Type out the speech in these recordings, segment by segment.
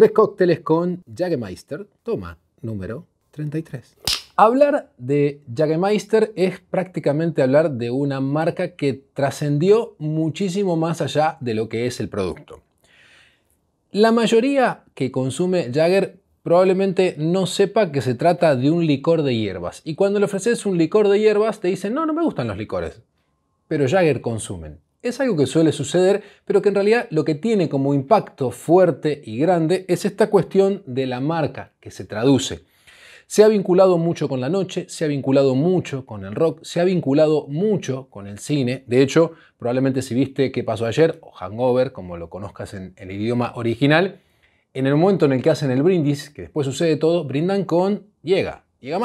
Tres cócteles con Jagemeister, toma número 33. Hablar de Jagemeister es prácticamente hablar de una marca que trascendió muchísimo más allá de lo que es el producto. La mayoría que consume Jagger probablemente no sepa que se trata de un licor de hierbas. Y cuando le ofreces un licor de hierbas te dicen, no, no me gustan los licores. Pero Jagger consumen. Es algo que suele suceder, pero que en realidad lo que tiene como impacto fuerte y grande es esta cuestión de la marca que se traduce. Se ha vinculado mucho con la noche, se ha vinculado mucho con el rock, se ha vinculado mucho con el cine. De hecho, probablemente si viste qué pasó ayer o Hangover, como lo conozcas en el idioma original, en el momento en el que hacen el brindis, que después sucede todo, brindan con Llega, Llega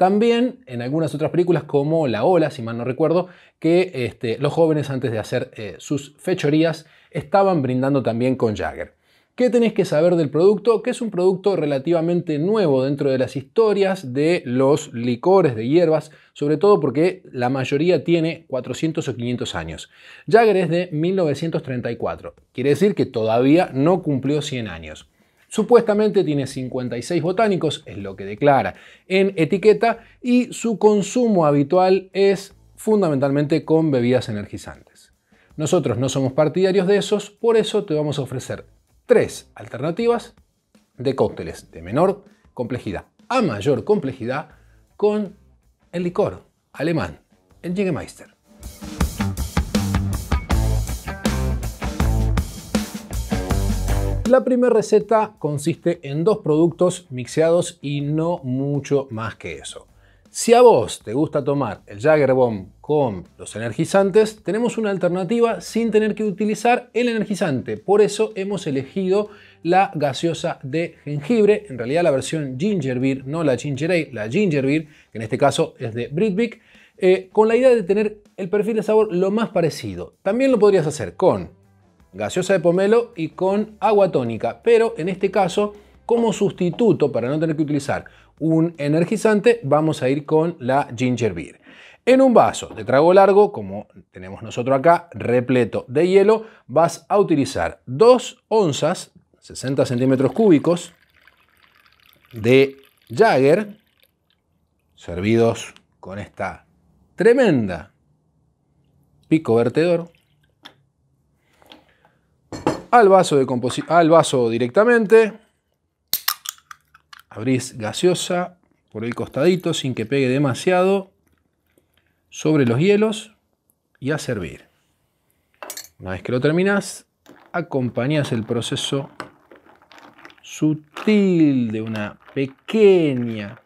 también en algunas otras películas como La Ola, si mal no recuerdo, que este, los jóvenes antes de hacer eh, sus fechorías estaban brindando también con Jagger. ¿Qué tenéis que saber del producto? Que es un producto relativamente nuevo dentro de las historias de los licores de hierbas, sobre todo porque la mayoría tiene 400 o 500 años. Jagger es de 1934, quiere decir que todavía no cumplió 100 años. Supuestamente tiene 56 botánicos, es lo que declara en etiqueta, y su consumo habitual es fundamentalmente con bebidas energizantes. Nosotros no somos partidarios de esos, por eso te vamos a ofrecer tres alternativas de cócteles de menor complejidad a mayor complejidad con el licor alemán, el Jägermeister. La primera receta consiste en dos productos mixeados y no mucho más que eso. Si a vos te gusta tomar el Jagger con los energizantes, tenemos una alternativa sin tener que utilizar el energizante. Por eso hemos elegido la gaseosa de jengibre, en realidad la versión ginger beer, no la ginger ale, la ginger beer, que en este caso es de Britvic, eh, con la idea de tener el perfil de sabor lo más parecido. También lo podrías hacer con gaseosa de pomelo y con agua tónica, pero en este caso como sustituto para no tener que utilizar un energizante vamos a ir con la ginger beer. En un vaso de trago largo, como tenemos nosotros acá, repleto de hielo, vas a utilizar 2 onzas, 60 centímetros cúbicos, de Jagger, servidos con esta tremenda pico vertedor, al vaso, de al vaso directamente. Abrís gaseosa por el costadito sin que pegue demasiado sobre los hielos y a servir. Una vez que lo terminas, acompañas el proceso sutil de una pequeña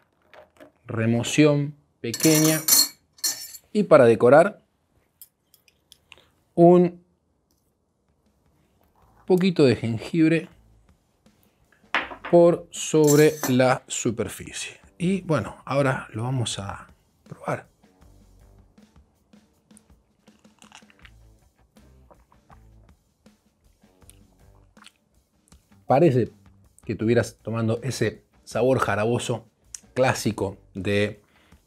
remoción pequeña y para decorar un poquito de jengibre por sobre la superficie. Y bueno, ahora lo vamos a probar. Parece que estuvieras tomando ese sabor jaraboso clásico de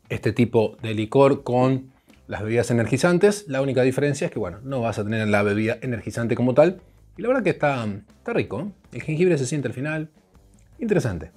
este tipo de licor con las bebidas energizantes. La única diferencia es que, bueno, no vas a tener la bebida energizante como tal, y la verdad que está, está rico. ¿eh? El jengibre se siente al final. Interesante.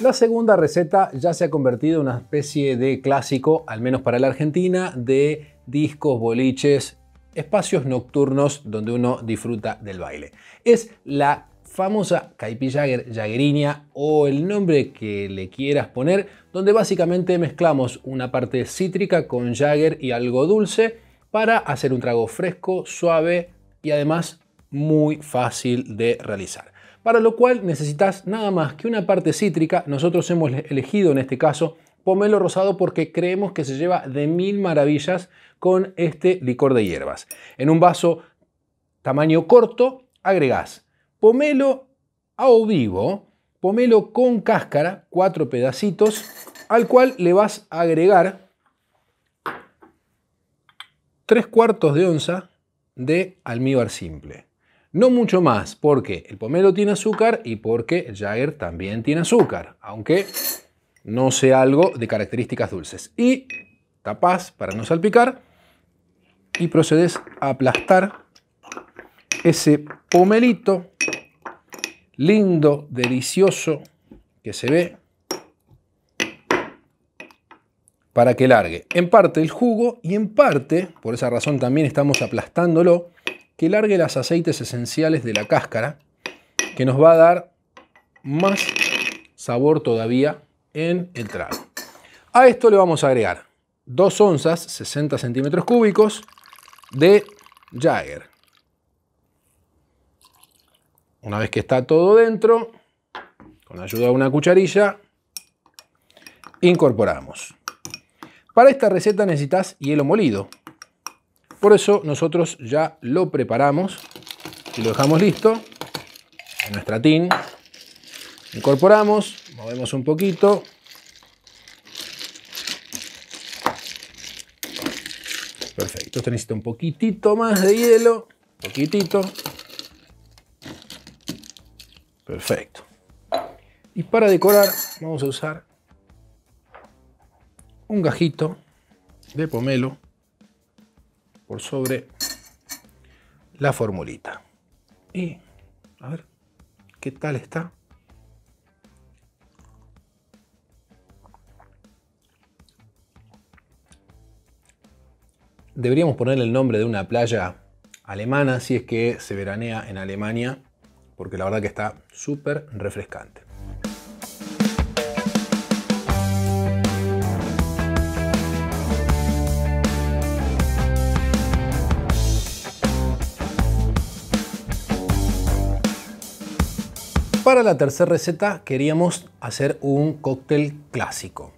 La segunda receta ya se ha convertido en una especie de clásico, al menos para la Argentina, de discos, boliches, espacios nocturnos donde uno disfruta del baile. Es la famosa Caipi Jagger, Jaggerinia o el nombre que le quieras poner, donde básicamente mezclamos una parte cítrica con Jagger y algo dulce para hacer un trago fresco, suave y además muy fácil de realizar. Para lo cual necesitas nada más que una parte cítrica, nosotros hemos elegido en este caso pomelo rosado porque creemos que se lleva de mil maravillas con este licor de hierbas. En un vaso tamaño corto agregas pomelo a vivo, pomelo con cáscara, cuatro pedacitos, al cual le vas a agregar tres cuartos de onza de almíbar simple. No mucho más, porque el pomelo tiene azúcar y porque el Jagger también tiene azúcar, aunque no sea algo de características dulces. Y tapás para no salpicar y procedes a aplastar ese pomelito lindo, delicioso que se ve para que largue en parte el jugo y en parte, por esa razón también estamos aplastándolo, que largue los aceites esenciales de la cáscara, que nos va a dar más sabor todavía en el trago. A esto le vamos a agregar 2 onzas, 60 centímetros cúbicos de Jagger. Una vez que está todo dentro, con ayuda de una cucharilla, incorporamos. Para esta receta necesitas hielo molido. Por eso nosotros ya lo preparamos y lo dejamos listo en nuestra tin. Incorporamos, movemos un poquito. Perfecto, esto necesita un poquitito más de hielo, poquitito, Perfecto. Y para decorar vamos a usar un gajito de pomelo por sobre la formulita. Y a ver qué tal está. Deberíamos poner el nombre de una playa alemana si es que se veranea en Alemania porque la verdad que está súper refrescante. Para la tercera receta queríamos hacer un cóctel clásico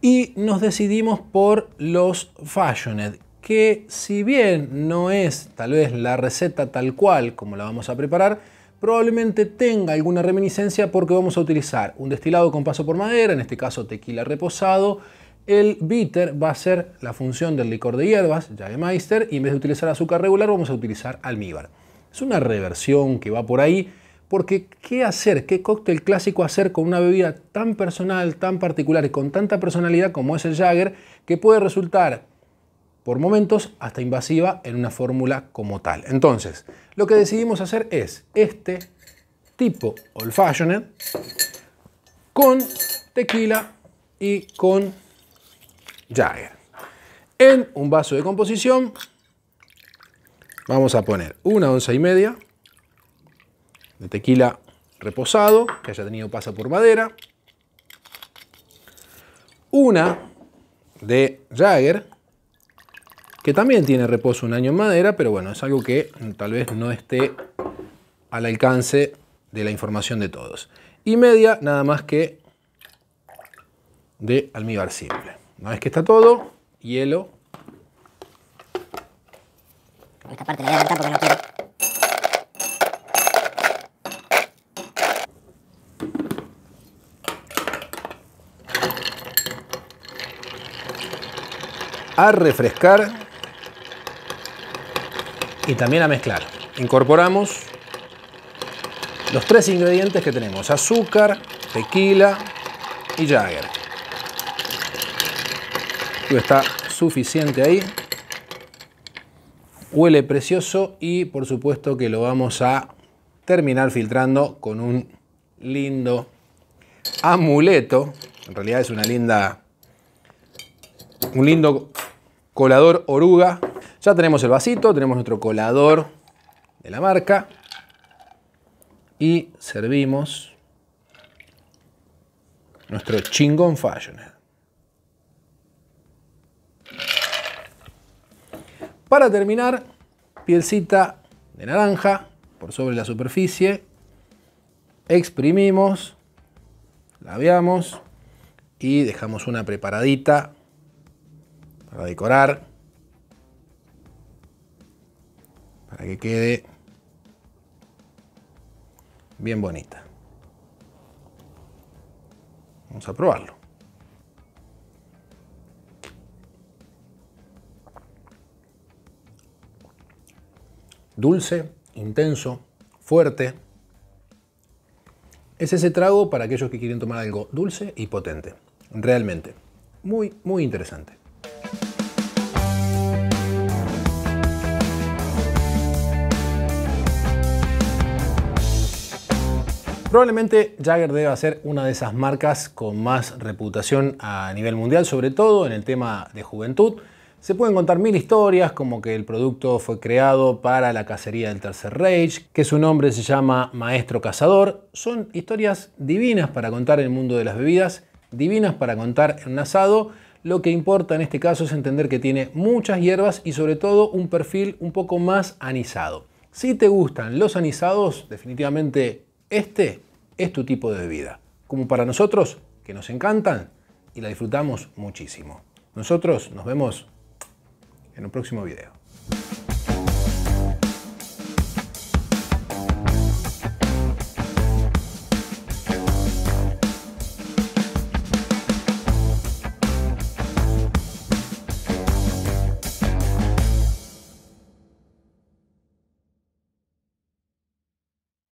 y nos decidimos por los Fashioned, que si bien no es tal vez la receta tal cual como la vamos a preparar, probablemente tenga alguna reminiscencia porque vamos a utilizar un destilado con paso por madera, en este caso tequila reposado. El bitter va a ser la función del licor de hierbas, ya de y en vez de utilizar azúcar regular vamos a utilizar almíbar. Es una reversión que va por ahí, porque ¿qué hacer? ¿Qué cóctel clásico hacer con una bebida tan personal, tan particular y con tanta personalidad como es el Jagger, que puede resultar por momentos hasta invasiva en una fórmula como tal? Entonces, lo que decidimos hacer es este tipo old fashioned con tequila y con Jagger. En un vaso de composición vamos a poner una onza y media de tequila reposado que haya tenido pasa por madera, una de Jagger que también tiene reposo un año en madera, pero bueno, es algo que mm, tal vez no esté al alcance de la información de todos. Y media nada más que de almíbar simple. Una vez que está todo, hielo. Esta parte la voy a porque no A refrescar y también a mezclar. Incorporamos los tres ingredientes que tenemos, azúcar, tequila y jagger. Está suficiente ahí. Huele precioso y por supuesto que lo vamos a terminar filtrando con un lindo amuleto. En realidad es una linda, un lindo colador oruga ya tenemos el vasito, tenemos nuestro colador de la marca y servimos nuestro chingón fashion. Para terminar, pielcita de naranja por sobre la superficie, exprimimos, laveamos y dejamos una preparadita para decorar para que quede bien bonita. Vamos a probarlo. Dulce, intenso, fuerte. Es ese trago para aquellos que quieren tomar algo dulce y potente. Realmente. Muy, muy interesante. Probablemente Jagger deba ser una de esas marcas con más reputación a nivel mundial, sobre todo en el tema de juventud. Se pueden contar mil historias, como que el producto fue creado para la cacería del Tercer Reich, que su nombre se llama Maestro Cazador. Son historias divinas para contar en el mundo de las bebidas, divinas para contar en asado. Lo que importa en este caso es entender que tiene muchas hierbas y sobre todo un perfil un poco más anisado. Si te gustan los anisados, definitivamente este es tu tipo de bebida, como para nosotros, que nos encantan y la disfrutamos muchísimo. Nosotros nos vemos en un próximo video.